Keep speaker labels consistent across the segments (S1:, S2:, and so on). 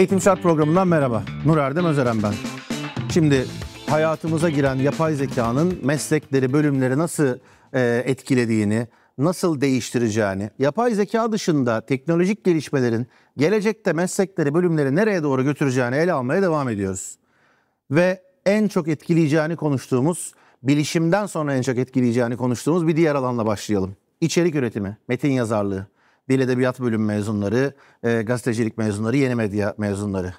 S1: Eğitim Şart programından merhaba. Nur Erdem Özeren ben. Şimdi hayatımıza giren yapay zekanın meslekleri, bölümleri nasıl e, etkilediğini, nasıl değiştireceğini, yapay zeka dışında teknolojik gelişmelerin gelecekte meslekleri, bölümleri nereye doğru götüreceğini ele almaya devam ediyoruz. Ve en çok etkileyeceğini konuştuğumuz, bilişimden sonra en çok etkileyeceğini konuştuğumuz bir diğer alanla başlayalım. İçerik üretimi, metin yazarlığı. Dil Edebiyat Bölüm mezunları, e, gazetecilik mezunları, yeni medya mezunları.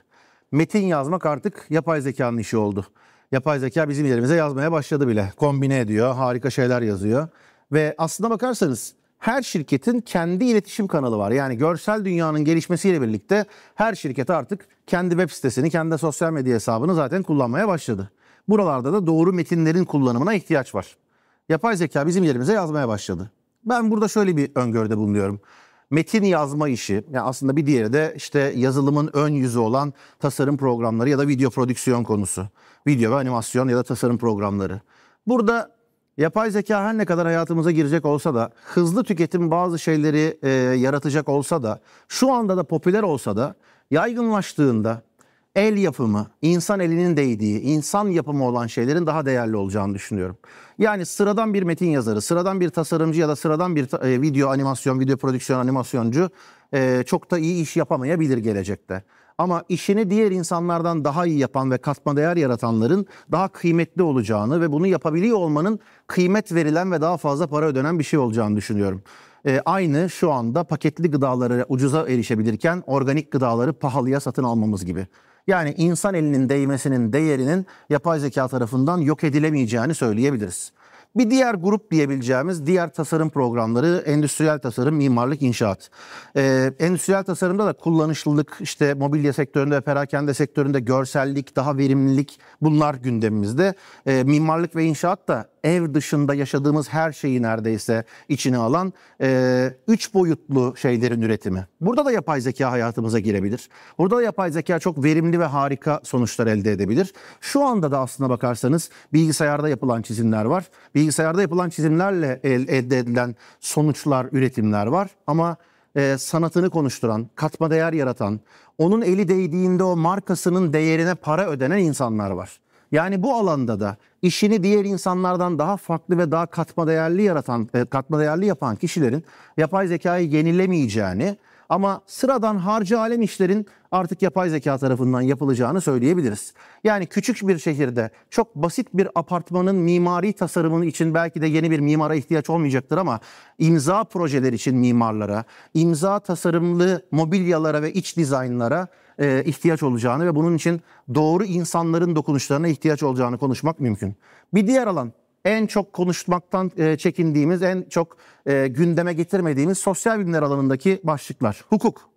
S1: Metin yazmak artık yapay zekanın işi oldu. Yapay zeka bizim yerimize yazmaya başladı bile. Kombine ediyor, harika şeyler yazıyor. Ve aslında bakarsanız her şirketin kendi iletişim kanalı var. Yani görsel dünyanın gelişmesiyle birlikte her şirket artık kendi web sitesini, kendi sosyal medya hesabını zaten kullanmaya başladı. Buralarda da doğru metinlerin kullanımına ihtiyaç var. Yapay zeka bizim yerimize yazmaya başladı. Ben burada şöyle bir öngörde bulunuyorum metin yazma işi yani aslında bir diğeri de işte yazılımın ön yüzü olan tasarım programları ya da video prodüksiyon konusu. Video ve animasyon ya da tasarım programları. Burada yapay zeka her ne kadar hayatımıza girecek olsa da hızlı tüketim bazı şeyleri e, yaratacak olsa da şu anda da popüler olsa da yaygınlaştığında el yapımı, insan elinin değdiği, insan yapımı olan şeylerin daha değerli olacağını düşünüyorum. Yani sıradan bir metin yazarı, sıradan bir tasarımcı ya da sıradan bir e, video animasyon, video prodüksiyon animasyoncu e, çok da iyi iş yapamayabilir gelecekte. Ama işini diğer insanlardan daha iyi yapan ve katma değer yaratanların daha kıymetli olacağını ve bunu yapabiliyor olmanın kıymet verilen ve daha fazla para ödenen bir şey olacağını düşünüyorum. E, aynı şu anda paketli gıdaları ucuza erişebilirken organik gıdaları pahalıya satın almamız gibi. Yani insan elinin değmesinin değerinin yapay zeka tarafından yok edilemeyeceğini söyleyebiliriz. Bir diğer grup diyebileceğimiz diğer tasarım programları endüstriyel tasarım, mimarlık, inşaat. Ee, endüstriyel tasarımda da kullanışlılık, işte mobilya sektöründe ve perakende sektöründe görsellik, daha verimlilik bunlar gündemimizde. Ee, mimarlık ve inşaat da ev dışında yaşadığımız her şeyi neredeyse içine alan e, üç boyutlu şeylerin üretimi. Burada da yapay zeka hayatımıza girebilir. Burada da yapay zeka çok verimli ve harika sonuçlar elde edebilir. Şu anda da aslına bakarsanız bilgisayarda yapılan çizimler var. Bilgisayarda yapılan çizimlerle el, elde edilen sonuçlar, üretimler var. Ama e, sanatını konuşturan, katma değer yaratan, onun eli değdiğinde o markasının değerine para ödenen insanlar var. Yani bu alanda da işini diğer insanlardan daha farklı ve daha katma değerli yaratan, e, katma değerli yapan kişilerin yapay zekayı yenilemeyeceğini ama sıradan harcı alem işlerin artık yapay zeka tarafından yapılacağını söyleyebiliriz. Yani küçük bir şehirde çok basit bir apartmanın mimari tasarımının için belki de yeni bir mimara ihtiyaç olmayacaktır ama imza projeler için mimarlara, imza tasarımlı mobilyalara ve iç dizaynlara e, ihtiyaç olacağını ve bunun için doğru insanların dokunuşlarına ihtiyaç olacağını konuşmak mümkün. Bir diğer alan en çok konuşmaktan e, çekindiğimiz, en çok e, gündeme getirmediğimiz sosyal bilimler alanındaki başlıklar. Hukuk,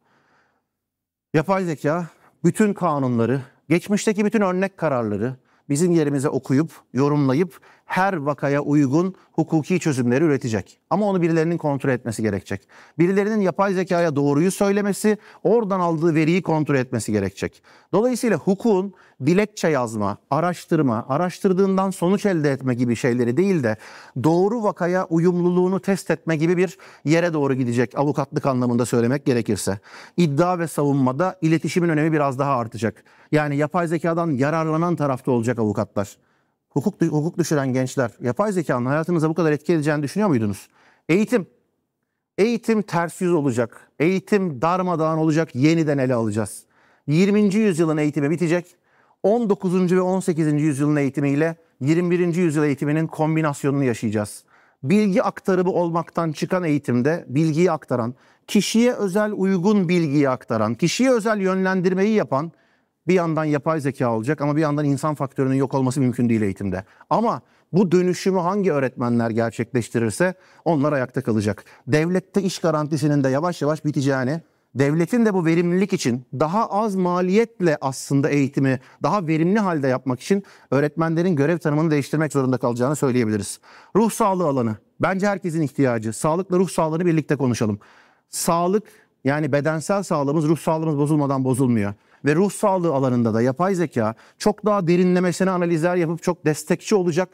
S1: yapay zeka, bütün kanunları, geçmişteki bütün örnek kararları bizim yerimize okuyup, yorumlayıp her vakaya uygun hukuki çözümleri üretecek. Ama onu birilerinin kontrol etmesi gerekecek. Birilerinin yapay zekaya doğruyu söylemesi, oradan aldığı veriyi kontrol etmesi gerekecek. Dolayısıyla hukukun dilekçe yazma, araştırma, araştırdığından sonuç elde etme gibi şeyleri değil de doğru vakaya uyumluluğunu test etme gibi bir yere doğru gidecek avukatlık anlamında söylemek gerekirse. İddia ve savunmada iletişimin önemi biraz daha artacak. Yani yapay zekadan yararlanan tarafta olacak avukatlar hukuk, hukuk düşüren gençler yapay zekanın hayatınıza bu kadar etki edeceğini düşünüyor muydunuz? Eğitim. Eğitim ters yüz olacak. Eğitim darmadağın olacak. Yeniden ele alacağız. 20. yüzyılın eğitimi bitecek. 19. ve 18. yüzyılın eğitimiyle 21. yüzyıl eğitiminin kombinasyonunu yaşayacağız. Bilgi aktarımı olmaktan çıkan eğitimde bilgiyi aktaran, kişiye özel uygun bilgiyi aktaran, kişiye özel yönlendirmeyi yapan bir yandan yapay zeka olacak ama bir yandan insan faktörünün yok olması mümkün değil eğitimde. Ama bu dönüşümü hangi öğretmenler gerçekleştirirse onlar ayakta kalacak. Devlette iş garantisinin de yavaş yavaş biteceğini, hani, devletin de bu verimlilik için daha az maliyetle aslında eğitimi daha verimli halde yapmak için öğretmenlerin görev tanımını değiştirmek zorunda kalacağını söyleyebiliriz. Ruh sağlığı alanı bence herkesin ihtiyacı. Sağlıkla ruh sağlığını birlikte konuşalım. Sağlık yani bedensel sağlığımız ruh sağlığımız bozulmadan bozulmuyor ve ruh sağlığı alanında da yapay zeka çok daha derinlemesine analizler yapıp çok destekçi olacak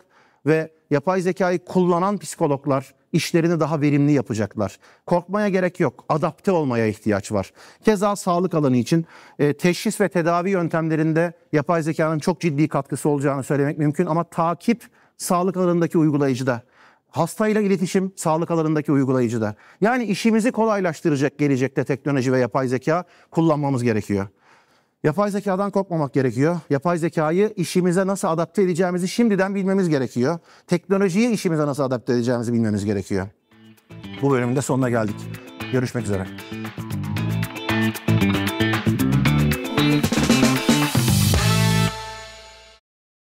S1: ve yapay zekayı kullanan psikologlar işlerini daha verimli yapacaklar. Korkmaya gerek yok. Adapte olmaya ihtiyaç var. Keza sağlık alanı için e, teşhis ve tedavi yöntemlerinde yapay zekanın çok ciddi katkısı olacağını söylemek mümkün ama takip sağlık alanındaki uygulayıcıda hastayla iletişim sağlık alanındaki uygulayıcıda. Yani işimizi kolaylaştıracak gelecekte teknoloji ve yapay zeka kullanmamız gerekiyor. Yapay zekadan korkmamak gerekiyor. Yapay zekayı işimize nasıl adapte edeceğimizi şimdiden bilmemiz gerekiyor. Teknolojiyi işimize nasıl adapte edeceğimizi bilmemiz gerekiyor. Bu bölümün de sonuna geldik. Görüşmek üzere.